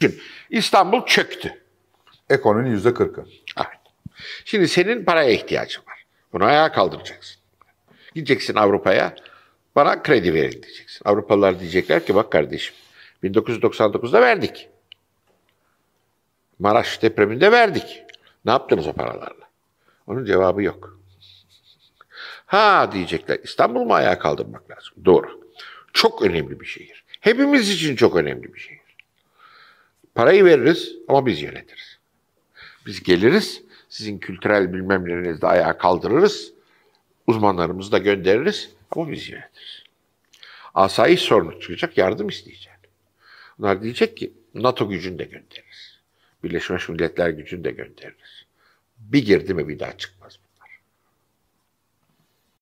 Düşün. İstanbul çöktü. Ekonominin yüzde kırkı. Evet. Şimdi senin paraya ihtiyacın var. Bunu ayağa kaldıracaksın. Gideceksin Avrupa'ya. Bana kredi verin diyeceksin. Avrupalılar diyecekler ki bak kardeşim 1999'da verdik. Maraş depreminde verdik. Ne yaptınız o paralarla? Onun cevabı yok. Ha diyecekler. İstanbul mu ayağa kaldırmak lazım? Doğru. Çok önemli bir şehir. Hepimiz için çok önemli bir şehir. Parayı veririz ama biz yönetiriz. Biz geliriz, sizin kültürel bilmemlerinizi de ayağa kaldırırız, uzmanlarımızı da göndeririz ama biz yönetiriz. Asayiş sorunu çıkacak, yardım isteyecek. Onlar diyecek ki NATO gücünü de göndeririz. Birleşmiş Milletler gücünü de göndeririz. Bir girdi mi bir daha çıkmaz. mı?